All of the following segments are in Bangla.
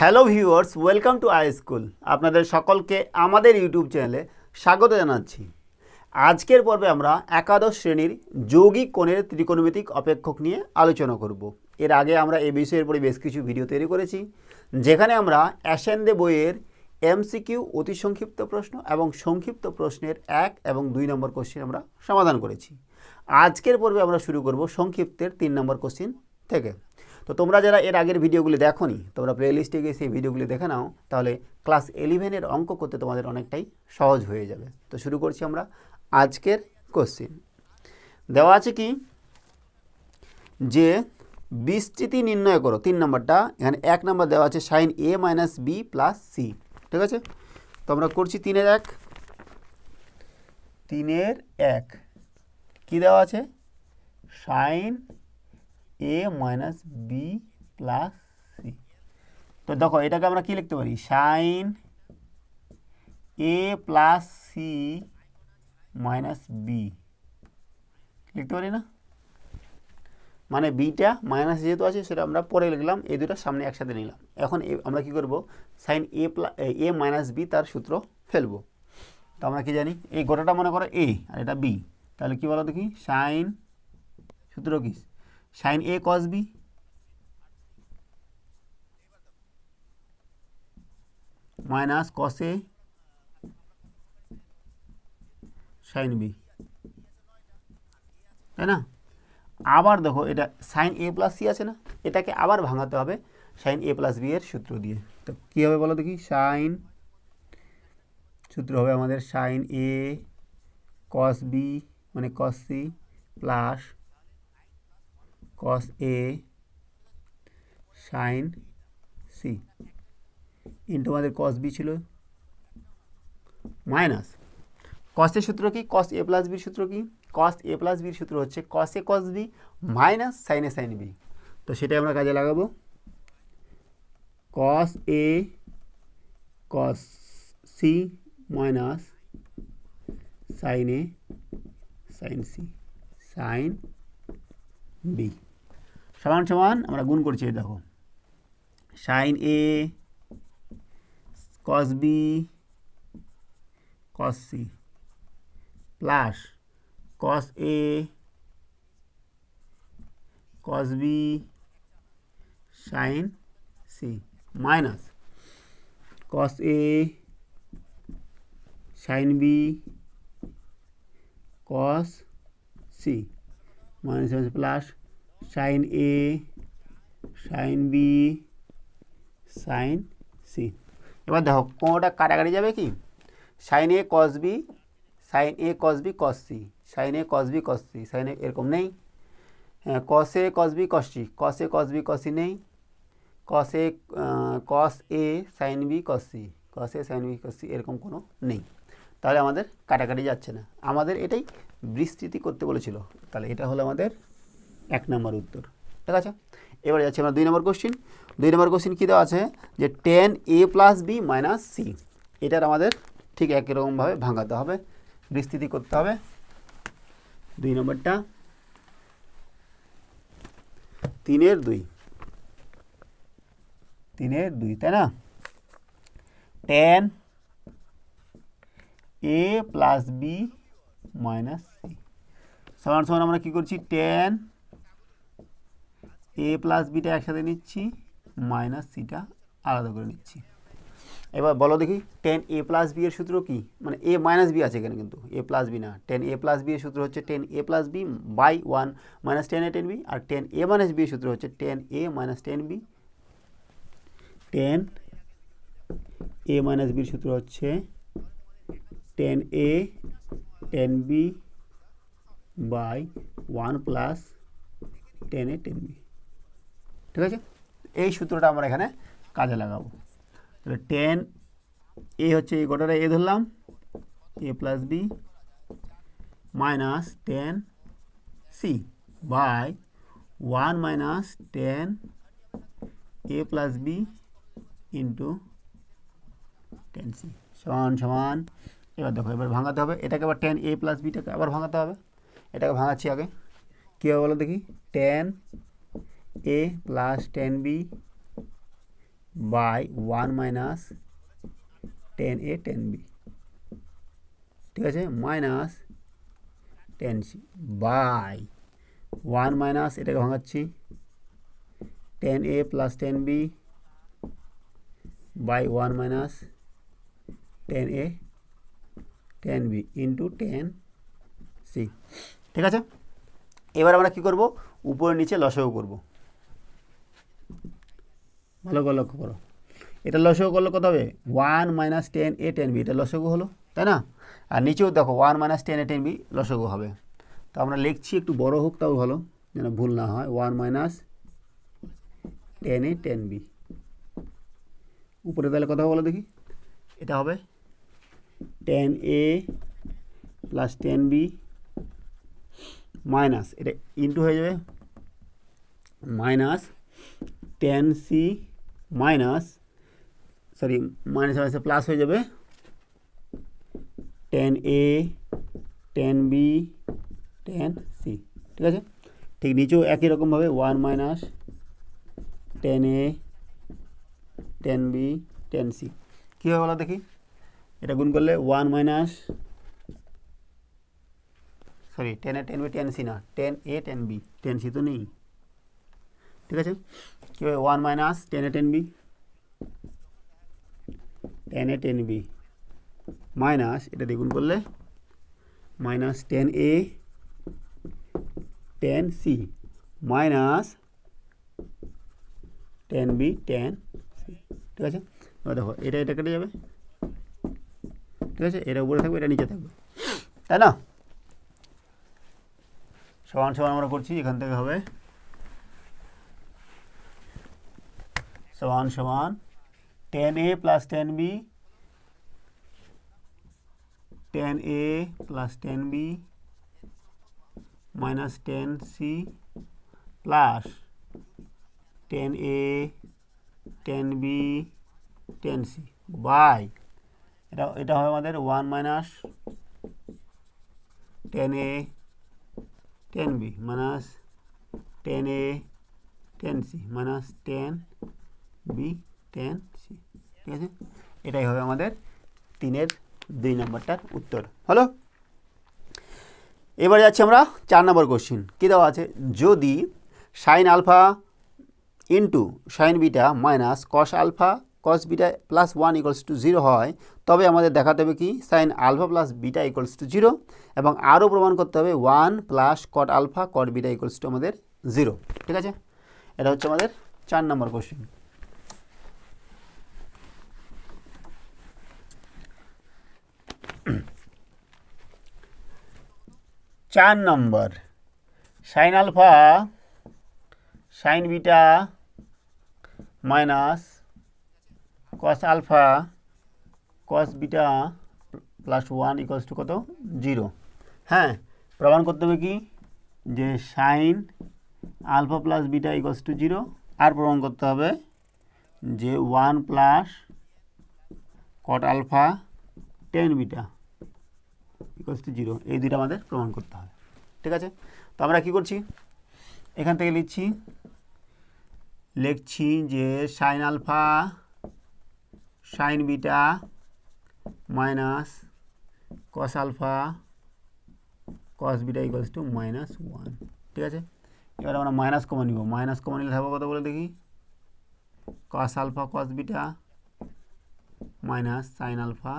hello viewers welcome to I school আপনাদের সকলকে আমাদের ইউটিউব চ্যানেলে স্বাগত জানাচ্ছি আজকের পর্বে আমরা একাদশ শ্রেণীর যৌগিক কোণের ত্রিকোণমিতিক অপেক্ষক নিয়ে আলোচনা করব এর আগে আমরা এ বিষয়ের পরে বেশ কিছু ভিডিও তৈরি করেছি যেখানে আমরা অ্যাসেন্দে বইয়ের এমসিকিউ অতি সংক্ষিপ্ত প্রশ্ন এবং সংক্ষিপ্ত প্রশ্নের এক এবং দুই নম্বর কোশ্চেন আমরা সমাধান করেছি আজকের পর্বে আমরা শুরু করব সংক্ষিপ্তের তিন নম্বর কোশ্চেন থেকে তো তোমরা যারা এর আগের ভিডিওগুলি দেখো তোমরা প্লেলিস্টে গিয়ে সেই ভিডিওগুলি দেখে নাও তাহলে ক্লাস ইলেভেনের অঙ্ক করতে তোমাদের অনেকটাই সহজ হয়ে যাবে তো শুরু করছি আমরা আজকের কোশ্চিন দেওয়া আছে কি যে বিস্তৃতি নির্ণয় করো তিন নম্বরটা এখানে এক নম্বর দেওয়া আছে sine A minus B plus C ঠিক আছে তো আমরা করছি তিনের এক তিনের এক কি দেওয়া আছে sine A minus B plus C তো দেখো এটাকে আমরা কি লিখতে পারি sine A plus C minus B লিখতে পারি না মানে বিটা মাইনাস যেহেতু আছে সেটা আমরা পরে লিখলাম এই দুটো সামনে একসাথে নিলাম এখন আমরা কি করব sine A plus A minus B তার সূত্র ফেলবো তো আমরা কি জানি এই গোটাটা মনে করো এ আর এটা বি তাহলে কি বলো দেখি সাইন সূত্র কী sine A cos B minus cos A sine B তাই না আবার দেখো এটা সাইন এ প্লাস সি আছে না এটাকে আবার ভাঙাতে হবে সাইন এ প্লাস বি এর সূত্র দিয়ে তো কী হবে বলো দেখি সাইন সূত্র হবে আমাদের সাইন এ কস বি মানে cos C plus cos A sine C into আমাদের কস বি ছিল মাইনাস কসের সূত্র কি কস এ প্লাস বির সূত্র কি কস এ প্লাস বির সূত্র হচ্ছে cos A cos B minus সাইনে সাইন বি তো সেটাই আমরা কাজে লাগাবো cos A cos C minus sine A sine C sine B সমান সমান আমরা গুণ করছি দেখো sine A cos B cos C plus cos A cos B sine C minus cos A sine B cos C minus plus sine A sine B sine C এবার দেখো কোনোটা কাটাকাটি যাবে কি sine A cos B sine A cos B cos C sine A cos B cos C sine A এরকম নেই হ্যাঁ cos A cos B cos C cos A cos B cos C নেই cos A cos A sine B cos C cos A sine B cos C এরকম কোনো নেই তাহলে আমাদের কাটাকাটি যাচ্ছে না আমাদের এটাই বিস্তৃতি করতে বলেছিল তাহলে এটা হলো আমাদের এক নম্বর উত্তর ঠিক আছে এবারে যাচ্ছি আমরা দুই নম্বর কোশ্চিন দুই নম্বর কোশ্চিন কী দেওয়া আছে যে tan A plus B minus C এটার আমাদের ঠিক একই ভাঙাতে হবে বিস্তৃতি করতে হবে দুই নম্বরটা তিনের দুই তিনের দুই তাই না tan A plus B minus C সমান সমান আমরা কী করছি টেন এ প্লাস বিটা একসাথে নিচ্ছি মাইনাস সিটা আলাদা করে নিচ্ছি এবার বলো দেখি টেন এ প্লাস বি এর সূত্র কি মানে এ মাইনাস বি আছে এখানে কিন্তু এ প্লাস বি না টেন এ প্লাস বি এর সূত্র হচ্ছে tan A plus B by one minus tan A tan B আর টেন এ মাইনাস বি এর সূত্র হচ্ছে tan A minus tan B tan A minus বির সূত্র হচ্ছে tan A tan B by one plus tan A tan B ঠিক আছে এই সূত্রটা আমরা এখানে কাজে লাগাবো তাহলে টেন এ হচ্ছে এই গোটাটা এ ধরলাম A plus B minus tan C by one minus tan A plus B into tan C সমান সমান এবার দেখো এবার ভাঙাতে হবে এটাকে আবার টেন এ প্লাস বিটাকে আবার ভাঙাতে হবে এটাকে ভাঙাচ্ছি আগে কী হবে বলো দেখি tan A plus tan B by one minus tan A tan B ঠিক আছে minus tan C by one minus এটাকে ভাঙাচ্ছি tan A plus tan B by one minus tan A tan B into tan C ঠিক আছে এবার আমরা কি করব উপরে নিচে লসাগু করব ভালো করে লক্ষ্য করো এটা লসগু করলে কত হবে one minus tan A tan B এটা লসগু হলো তাই না আর নিচেও দেখো one minus tan A tan B লসগু হবে তো আমরা লিখছি একটু বড় হোক তাও ভালো যেন ভুল না হয় one minus tan A tan B উপরে তাহলে কথা বলো দেখি এটা হবে tan A plus tan B minus এটা ইন্টু হয়ে যাবে minus tan C minus sorry minus মাইনাসে প্লাস হয়ে যাবে tan A tan B tan C ঠিক আছে ঠিক নিচেও একই রকমভাবে one minus tan A tan B tan C কী হবে বলো দেখি এটা গুণ করলে one minus sorry tan A tan B tan C না tan A tan B tan C তো নেই ঠিক আছে কী হবে one minus tan A tan B tan A tan B minus এটা দ্বিগুণ করলে minus tan A tan C minus tan B tan ঠিক আছে এবার দেখো এটা এটা কেটে যাবে ঠিক আছে এটা উপরে থাকবে এটা নিচে থাকবে তাই না সমান সমান আমরা করছি এখান থেকে হবে समान समान tan A plus tan B tan A plus tan B minus tan C plus tan A tan B tan C by इटा होए मदर one minus tan A tan B minus tan A tan C minus tan B tan C ঠিক আছে এটাই হবে আমাদের তিনের দুই নম্বরটার উত্তর হলো এবার যাচ্ছি আমরা চার নম্বর কোশ্চিন কী দেওয়া আছে যদি sine alpha into sine beta minus cos alpha cos beta plus one equals to zero হয় তবে আমাদের দেখাতে হবে কি sine alpha plus beta equals to zero এবং আরও প্রমাণ করতে হবে one plus cot alpha cot beta equals to আমাদের জিরো ঠিক আছে এটা হচ্ছে আমাদের চার নম্বর কোশ্চিন চার নম্বর sine alpha sine beta minus cos alpha cos beta plus one equals two কত জিরো হ্যাঁ প্রমাণ করতে হবে কি যে sine alpha plus beta equals to zero আর প্রমাণ করতে হবে যে one plus cot alpha tan beta equals to zero এই দুইটা আমাদের প্রমাণ করতে হবে ঠিক আছে তো আমরা কি করছি এখান থেকে লিখছি লিখছি যে sine alpha sine beta minus cos alpha cos beta equals to minus one ঠিক আছে এবার আমরা মাইনাস কমন নিব মাইনাস কমন নিলে থাকবো কত বলে দেখি cos alpha cos beta minus sine alpha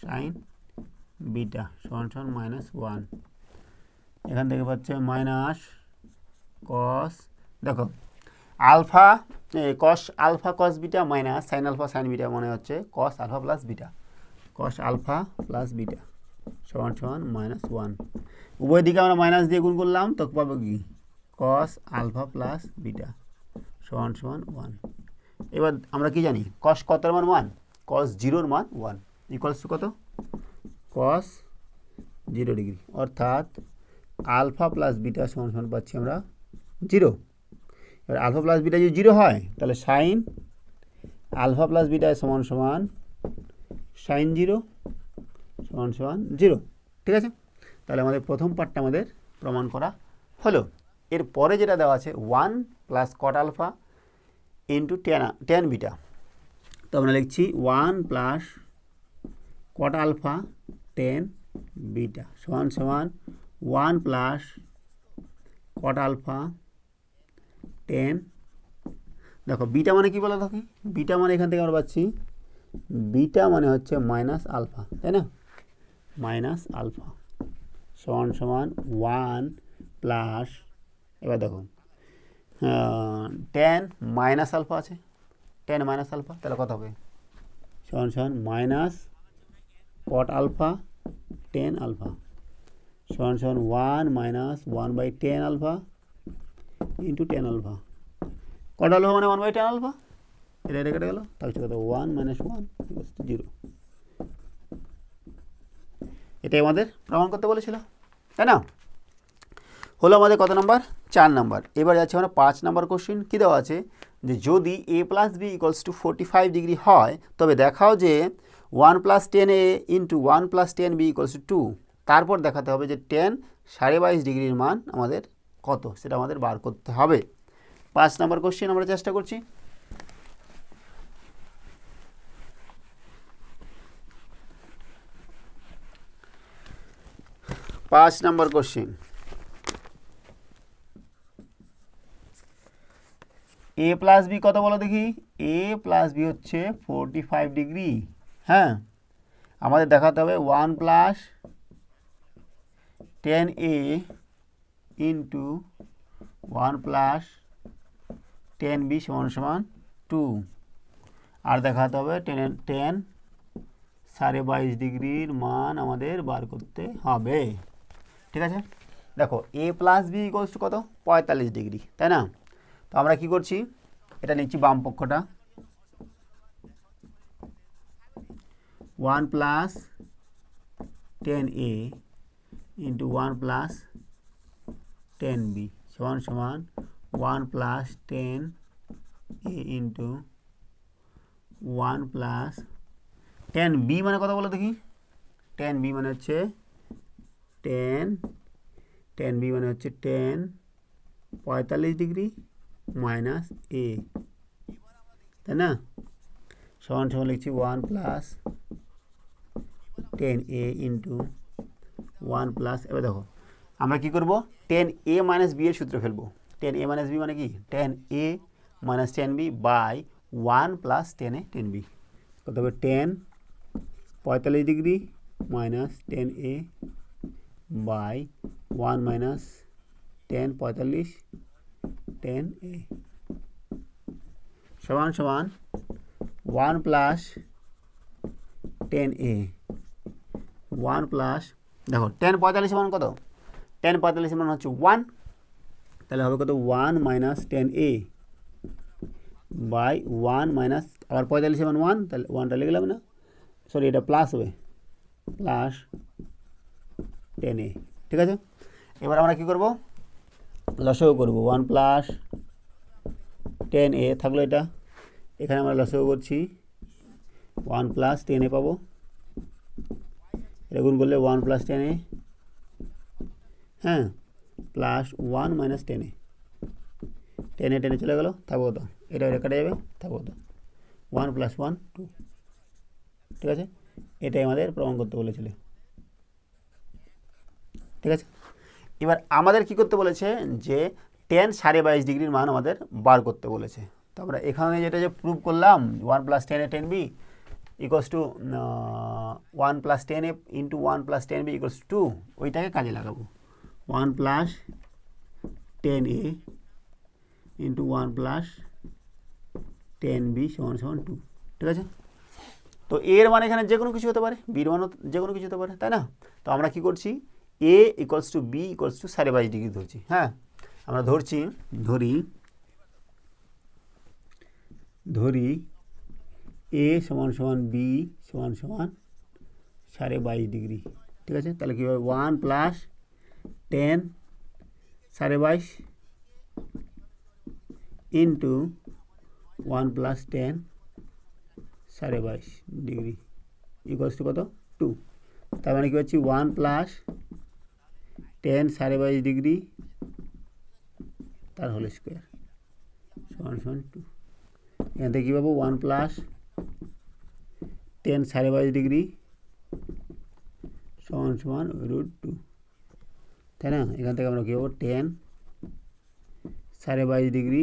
sine beta সমান সমান মাইনাস ওয়ান এখান থেকে পাচ্ছে মাইনাস কস দেখো alpha cos alpha cos beta minus sine alpha sine beta মনে হচ্ছে cos alpha plus beta cos alpha plus beta সমান সমান মাইনাস ওয়ান উভয় দিকে আমরা মাইনাস দিয়ে গুণ করলাম তো পাবো কি কস আলফা প্লাস বিটা সমান সমান ওয়ান এবার আমরা কি জানি কস কতর মান ওয়ান কস জিরোর মান ওয়ান ইকুয়ালস কত কস জিরো ডিগ্রি অর্থাৎ আলফা প্লাস বিটা সমান সমান পাচ্ছি আমরা জিরো এবার আলফা প্লাস বিটা যদি জিরো হয় তাহলে সাইন আলফা প্লাস বিটায় সমান সমান সাইন জিরো সমান সমান জিরো ঠিক আছে তাহলে আমাদের প্রথম পার্টটা আমাদের প্রমাণ করা হলো এর পরে যেটা দেওয়া আছে one plus cot alpha into tan tan beta তো আমরা লিখছি one plus cot alpha tan beta সমান সমান one plus cot alpha tan দেখো বিটা মানে কি বলো দেখি বিটা মানে এখান থেকে আমরা পাচ্ছি বিটা মানে হচ্ছে মাইনাস আলফা তাই না মাইনাস আলফা সমান সমান ওয়ান প্লাস এবার দেখো টেন মাইনাস আলফা আছে টেন মাইনাস আলফা তাহলে কত হবে সমান সমান minus cot alpha tan alpha সমান সমান one minus one by tan alpha into tan alpha cot alpha মানে ওয়ান বাই টেন আলফা এটা এটা কেটে গেল তার হচ্ছে কত ওয়ান মাইনাস ওয়ান জিরো এটাই আমাদের প্রমাণ করতে বলেছিল তাই না হলো আমাদের কত নাম্বার চার নাম্বার এবার যাচ্ছে আমরা পাঁচ নাম্বার কোশ্চেন কী দেওয়া আছে যে যদি A plus B equals to forty five degree হয় তবে দেখাও যে one plus tan A into one plus tan B equals to তারপর দেখাতে হবে যে টেন সাড়ে বাইশ ডিগ্রির মান আমাদের কত সেটা আমাদের বার করতে হবে পাঁচ নম্বর কোশ্চেন আমরা চেষ্টা করছি পাঁচ নম্বর কোশ্চেন এ প্লাস বি কত বলো দেখি এ প্লাস বি হচ্ছে ফোরটি ফাইভ ডিগ্রি হ্যাঁ আমাদের দেখাতে হবে one plus tan A into one plus tan B সমান সমান টু আর দেখাতে হবে টেন টেন সাড়ে বাইশ ডিগ্রির মান আমাদের বার করতে হবে ঠিক আছে দেখো এ প্লাস বি ইকোয়ালস কত পঁয়তাল্লিশ ডিগ্রি তাই না তো আমরা কি করছি এটা নিচ্ছি বাম পক্ষটা 1 plus 10a into 1 plus 10b সমান সমান 1 plus 10a into 1 plus 10b মানে কত বলো দেখি 10b মানে হচ্ছে 10 10b মানে হচ্ছে 10 পঁয়তাল্লিশ ডিগ্রি মাইনাস এ তাই না সমান সমান লিখছি one plus tan A into one plus এবার দেখো আমরা কী করবো টেন এ মাইনাস বি এর সূত্র ফেলবো টেন এ মাইনাস বি মানে কি tan A minus tan B by one plus tan A tan B কত হবে টেন পঁয়তাল্লিশ degree minus tan A by one minus tan পঁয়তাল্লিশ টেন এ সমান সমান one plus tan A one plus দেখো টেন পঁয়তাল্লিশ মান কত টেন পঁয়তাল্লিশ মান হচ্ছে ওয়ান তাহলে হবে কত one minus tan A by one minus আবার পঁয়তাল্লিশ মান ওয়ান তাহলে ওয়ানটা লিখে গেলাম না সরি এটা প্লাস হবে প্লাস টেন এ ঠিক আছে এবার আমরা কি করব লসও করব ওয়ান প্লাস টেন এ থাকলো এটা এখানে আমরা লসও করছি ওয়ান প্লাস টেন এ পাবো এটা বললে ওয়ান প্লাস টেন এ হ্যাঁ plus one minus tan A টেনে টেনে চলে গেলো থাকবো কত এটা এটা কাটা যাবে থাকবো কত ওয়ান প্লাস ওয়ান টু ঠিক আছে এটাই আমাদের প্রমাণ করতে বলেছিল ঠিক আছে এবার আমাদের কি করতে বলেছে যে টেন সাড়ে বাইশ ডিগ্রির মান আমাদের বার করতে বলেছে তো আমরা এখানে যেটা যে প্রুভ করলাম ওয়ান প্লাস টেনে tan B equals to one plus tan F into one plus tan B equals to ওইটাকে কাজে লাগাবো one plus tan A into one plus tan B সমান সমান টু ঠিক আছে তো এর মানে এখানে যে কোনো কিছু হতে পারে বির মানও যে কোনো কিছু হতে পারে তাই না তো আমরা কি করছি A equals to B equals to সাড়ে বাইশ ডিগ্রি ধরছি হ্যাঁ আমরা ধরছি ধরি ধরি এ সমান সমান বি সমান সমান সাড়ে বাইশ ডিগ্রি ঠিক আছে তাহলে কী হবে ওয়ান প্লাস টেন সাড়ে বাইশ ইন্টু ওয়ান প্লাস টেন সাড়ে বাইশ ডিগ্রি ইকোয়াস টু কত টু তার মানে কী হচ্ছে ওয়ান প্লাস টেন সাড়ে বাইশ ডিগ্রি তার হোল স্কোয়ার সমান সমান টু এখান থেকে কী পাবো ওয়ান প্লাস টেন সাড়ে বাইশ ডিগ্রি সমান সমান রুট টু তাই না এখান থেকে আমরা কী হবো টেন সাড়ে বাইশ ডিগ্রি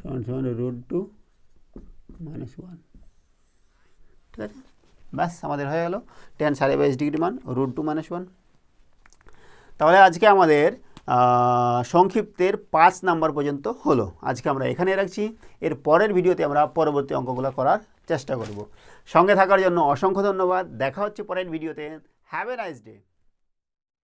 সমান সমান রুট টু মাইনাস ওয়ান ঠিক আছে ব্যাস আমাদের হয়ে গেল টেন সাড়ে বাইশ ডিগ্রি মান রুট টু মাইনাস ওয়ান তাহলে আজকে আমাদের সংক্ষিপ্তের পাঁচ নাম্বার পর্যন্ত হলো আজকে আমরা এখানে রাখছি এর পরের ভিডিওতে আমরা পরবর্তী অঙ্কগুলো করার চেষ্টা করব সঙ্গে থাকার জন্য অসংখ্য ধন্যবাদ দেখা হচ্ছে পরের ভিডিওতে হ্যাভ এ নাইস ডে